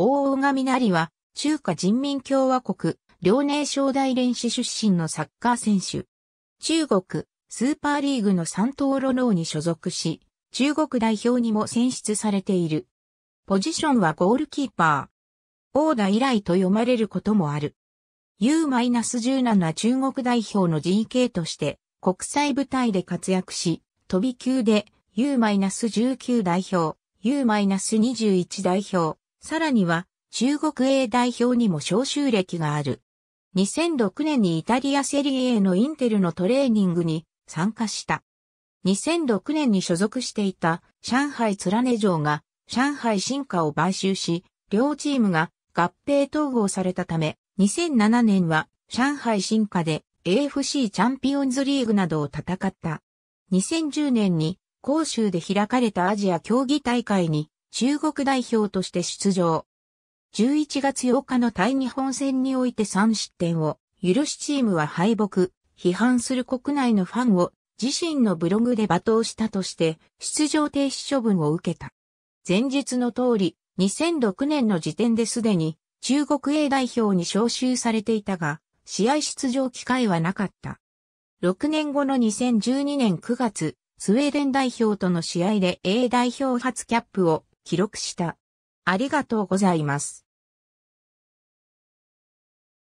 大神りは、中華人民共和国、遼寧省大連市出身のサッカー選手。中国、スーパーリーグの三東路ロに所属し、中国代表にも選出されている。ポジションはゴールキーパー。オーダ以来と読まれることもある。U-17 中国代表の GK として国際舞台で活躍し、飛び級で U-19 代表、U-21 代表、さらには、中国 A 代表にも招集歴がある。2006年にイタリアセリエのインテルのトレーニングに参加した。2006年に所属していた上海ラネ城が上海進化を買収し、両チームが合併統合されたため、2007年は上海進化で AFC チャンピオンズリーグなどを戦った。2010年に広州で開かれたアジア競技大会に中国代表として出場。11月8日の対日本戦において3失点を許しチームは敗北、批判する国内のファンを自身のブログで罵倒したとして出場停止処分を受けた。前日の通り、2006年の時点ですでに中国 A 代表に招集されていたが、試合出場機会はなかった。6年後の2012年9月、スウェーデン代表との試合で A 代表初キャップを記録した。ありがとうございます。